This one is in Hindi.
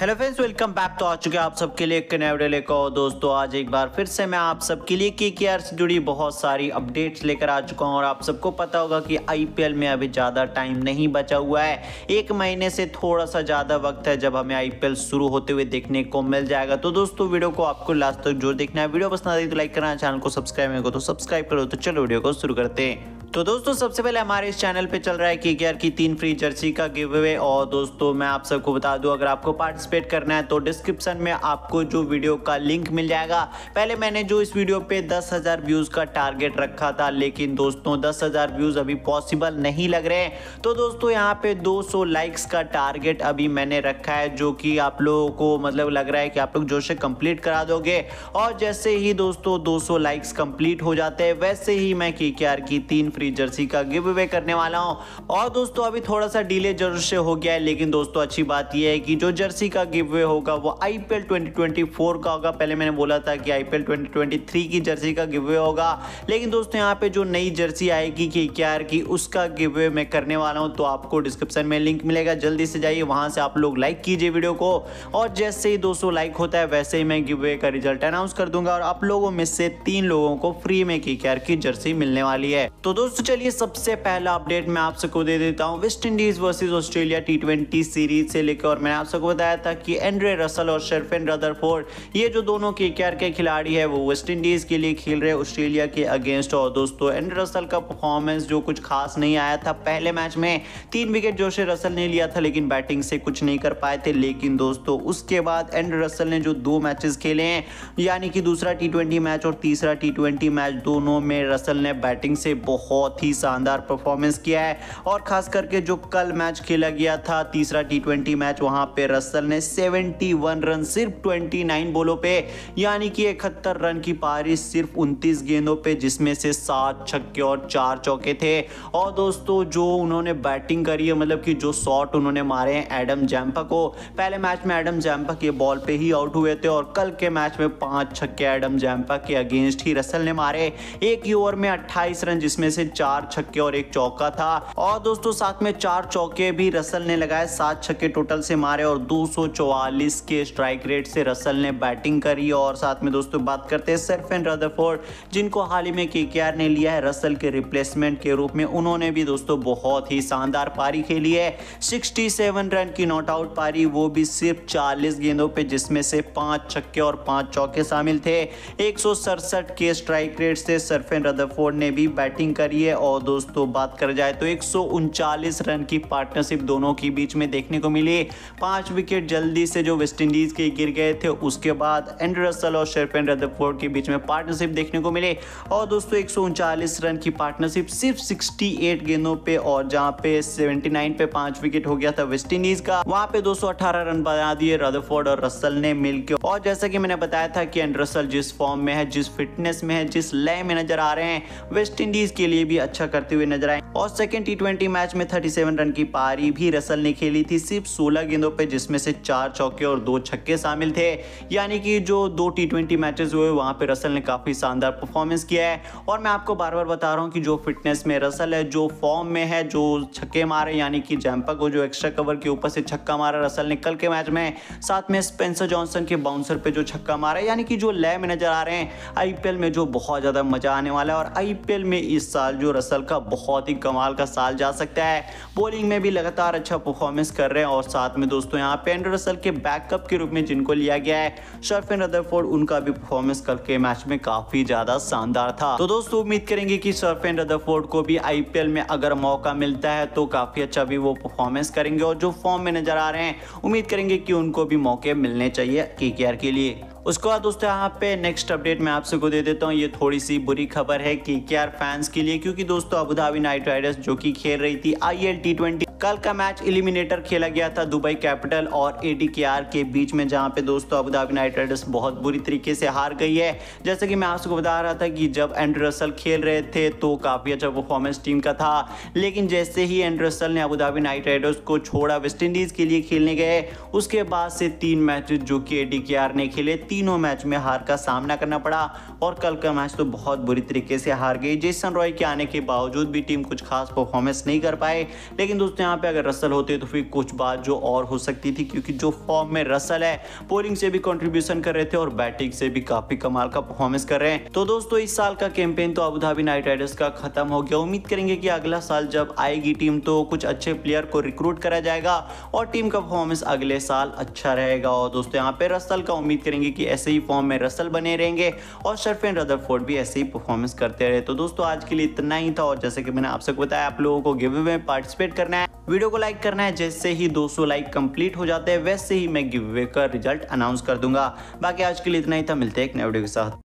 हेलो फ्रेंड्स वेलकम बैक तो आ चुके हैं आप सबके लिए एक नए लेकर दोस्तों आज एक बार फिर से मैं आप सबके लिए के के से जुड़ी बहुत सारी अपडेट्स लेकर आ चुका हूं और आप सबको पता होगा कि आईपीएल में अभी ज़्यादा टाइम नहीं बचा हुआ है एक महीने से थोड़ा सा ज़्यादा वक्त है जब हमें आईपीएल शुरू होते हुए देखने को मिल जाएगा तो दोस्तों वीडियो को आपको लास्ट तक जोर देखना है वीडियो पसंद आती तो लाइक करना चैनल को सब्सक्राइब नहीं तो सब्सक्राइब करो तो चलो वीडियो को शुरू करते हैं तो दोस्तों सबसे पहले हमारे इस चैनल पे चल रहा है के की तीन फ्री जर्सी का गिव अवे और दोस्तों मैं आप सबको बता दूं अगर आपको पार्टिस पार्टिसिपेट करना है तो डिस्क्रिप्शन में आपको जो वीडियो का लिंक मिल जाएगा पहले मैंने जो इस वीडियो पे दस हज़ार व्यूज़ का टारगेट रखा था लेकिन दोस्तों दस हज़ार व्यूज़ अभी पॉसिबल नहीं लग रहे हैं तो दोस्तों यहाँ पे 200 लाइक्स का टारगेट अभी मैंने रखा है जो कि आप लोगों को मतलब लग रहा है कि आप लोग जोश कंप्लीट करा दोगे और जैसे ही दोस्तों 200 लाइक्स कंप्लीट हो जाते हैं वैसे ही मैं के की तीन फ्री जर्सी का गिव अवे करने वाला हूँ और दोस्तों अभी थोड़ा सा डिले जरूर से हो गया है लेकिन दोस्तों अच्छी बात यह है कि जो जर्सी का गिव वे होगा वो आई 2024 का होगा पहले मैंने बोला था कि आई 2023 की जर्सी का गिव वे होगा लेकिन दोस्तों यहाँ पे जो नई जर्सी आएगी कि क्या की उसका गिव वे मैं करने वाला हूँ तो आपको डिस्क्रिप्शन में लिंक मिलेगा जल्दी से जाइए वहाँ से आप लोग लाइक कीजिए वीडियो को और जैसे ही दोस्तों लाइक होता है वैसे ही मैं गिव वे का रिजल्ट अनाउंस कर दूंगा और आप लोगों में से तीन लोगों को फ्री में की की जर्सी मिलने वाली है तो दोस्तों चलिए सबसे पहला अपडेट मैं आप सबको दे देता हूँ West Indies versus Australia T series से लेकर और मैंने आप सबको बताया था कि एंड्रे रसल और शर्फिन रदरफोर्ड ये जो दोनों के के खिलाड़ी है वो वेस्ट इंडीज़ के लिए खेल रहे ऑस्ट्रेलिया के अगेंस्ट और दोस्तों एंड्रे रसल का परफॉर्मेंस जो कुछ खास नहीं आया था पहले मैच में तीन विकेट जोशे रसल ने लिया था लेकिन बैटिंग से कुछ नहीं कर पाए थे लेकिन दोस्तों उसके बाद एंड्रे रसल ने जो दो मैचेस खेले हैं यानी कि दूसरा टी मैच और तीसरा टी मैच दोनों में रसल ने बैटिंग से बहुत ही शानदार परफॉर्मेंस किया है और खास करके जो कल मैच खेला गया था तीसरा टी मैच वहां पर रसल ने ने 71 रन सिर्फ 29 बॉलों पे यानी कि इकहत्तर रन की पारी सिर्फ 29 गेंदों पे जिसमें से सात छक्के और चार चौके थे और दोस्तों जो उन्होंने बैटिंग करी है मतलब कि जो शॉट उन्होंने मारे हैं एडम जैम्पा को पहले मैच में एडम जैम्पा के बॉल पे ही आउट हुए थे और कल के मैच में पांच छक्के एडम जैम्पा के अगेंस्ट ही रसल ने मारे एक ही ओवर में 28 रन जिसमें से चार छक्के और एक चौका था और दोस्तों साथ में चार चौके भी रसल ने लगाए सात छक्के टोटल से मारे और दो 244 के स्ट्राइक रेट से रसल ने बैटिंग करी और साथ में दोस्तों बात करते हैं सरफेन रदरफोर्ड जिनको हाल ही में के ने लिया है रसल के रिप्लेसमेंट के रूप में उन्होंने भी दोस्तों बहुत ही शानदार पारी खेली है सिक्सटी रन की नॉट आउट पारी वो भी सिर्फ चालीस गेंदों पर जिसमें से पाँच छक्के और पाँच चौके शामिल थे एक के स्ट्राइक रेट से सरफेन रदरफोर्ड ने भी बैटिंग करी है और दोस्तों बात कर जाए तो एक रन की पार्टनरशिप दोनों के बीच में देखने को मिली पांच विकेट जल्दी से जो वेस्ट इंडीज़ के गिर गए थे उसके बाद एंड रसल और शेरपेन रदरफोर्ड के बीच में पार्टनरशिप देखने को मिले और दोस्तों एक रन की पार्टनरशिप सिर्फ 68 गेंदों पे और जहाँ पे 79 पे पांच विकेट हो गया था वेस्ट इंडीज का वहां पे 218 रन बना दिए रदरफोर्ड और रसल ने मिलकर और जैसा कि मैंने बताया था कि एंड रसल जिस फॉर्म में है जिस फिटनेस में है जिस लय में नजर आ रहे हैं वेस्ट इंडीज के लिए भी अच्छा करते हुए नजर आए और सेकेंड टी मैच में थर्टी रन की पारी भी रसल ने खेली थी सिर्फ सोलह गेंदों पे जिसमें से चार चौके और दो छक्के शामिल थे यानी कि जो दो टी ट्वेंटी मैचेज हुए वहाँ पर रसल ने काफ़ी शानदार परफॉर्मेंस किया है और मैं आपको बार बार बता रहा हूँ कि जो फिटनेस में रसल है जो फॉर्म में है जो छक्के मारे यानी कि जैम्पा को जो एक्स्ट्रा कवर के ऊपर से छक्का मारा रसल ने कल के मैच में साथ में स्पेंसर जॉनसन के बाउंसर पे जो छक्का मारा यानी कि जो लय में नजर आ रहे हैं आईपीएल में जो बहुत ज़्यादा मजा आने वाला है और आईपीएल में इस साल जो रसल का बहुत ही कमाल का साल जा सकता है बॉलिंग में भी लगातार अच्छा परफॉर्मेंस कर रहे हैं और साथ में दोस्तों यहाँ पे रसल के बैकअप के रूप में जिनको लिया गया है शर्फिन रदरफोर्ड उनका भी परफॉर्मेंस कल के मैच में काफी ज्यादा शानदार था तो दोस्तों उम्मीद करेंगे की शर्फिन रदरफोर्ड को भी आईपीएल में अगर मौका मिलता है तो काफी अच्छा भी वो परफॉर्मेंस करेंगे और जो फॉर्म में नजर आ रहे हैं उम्मीद करेंगे की उनको भी मौके मिलने चाहिए के के लिए उसके बाद दोस्तों यहाँ पे नेक्स्ट अपडेट मैं आप सबको दे देता हूँ ये थोड़ी सी बुरी खबर है के के आर फैंस के लिए क्योंकि दोस्तों अबुधाबी नाइट राइडर्स जो कि खेल रही थी आई एल टी ट्वेंटी कल का मैच इलिमिनेटर खेला गया था दुबई कैपिटल और ए के बीच में जहाँ पे दोस्तों अबूधाबी नाइट राइडर्स बहुत बुरी तरीके से हार गई है जैसे कि मैं आपको बता रहा था कि जब एंड्रसल खेल रहे थे तो काफ़ी अच्छा परफॉर्मेंस टीम का था लेकिन जैसे ही एंड्रसल ने अबूधाबी नाइट राइडर्स को छोड़ा वेस्ट इंडीज़ के लिए खेलने गए उसके बाद से तीन मैच जो कि ए ने खेले तीनों मैच में हार का सामना करना पड़ा और कल का मैच तो बहुत बुरी तरीके से हार गई जेसन रॉय के आने के बावजूद भी टीम कुछ खास परफॉर्मेंस नहीं कर पाए लेकिन दोस्तों यहाँ पे अगर रसल होते तो फिर कुछ बात जो और हो सकती थी क्योंकि जो फॉर्म में रसल है पोलिंग से भी कॉन्ट्रीब्यूशन कर रहे थे और बैटिंग से भी काफी कमाल का परफॉर्मेंस कर रहे हैं तो दोस्तों इस साल का कैंपेन तो अबुधाबी नाइट राइडर्स का खत्म हो गया उम्मीद करेंगे कि अगला साल जब आएगी टीम तो कुछ अच्छे प्लेयर को रिक्रूट करा जाएगा और टीम का परफॉर्मेंस अगले साल अच्छा रहेगा और दोस्तों यहाँ पे रसल का उम्मीद करेंगे कि ऐसे ही फॉर्म में रसल बने रहेंगे और रदर फोर्ट भी ऐसे ही परफॉर्मेंस करते रहे तो दोस्तों आज के लिए इतना ही था और जैसे कि मैंने आपसे बताया आप लोगों को गिव में पार्टिसिपेट करना है वीडियो को लाइक करना है जैसे ही 200 लाइक कंप्लीट हो जाते हैं वैसे ही मैं गिव अवे का रिजल्ट अनाउंस कर दूंगा बाकी आज के लिए इतना ही था मिलते हैं एक नए वीडियो के साथ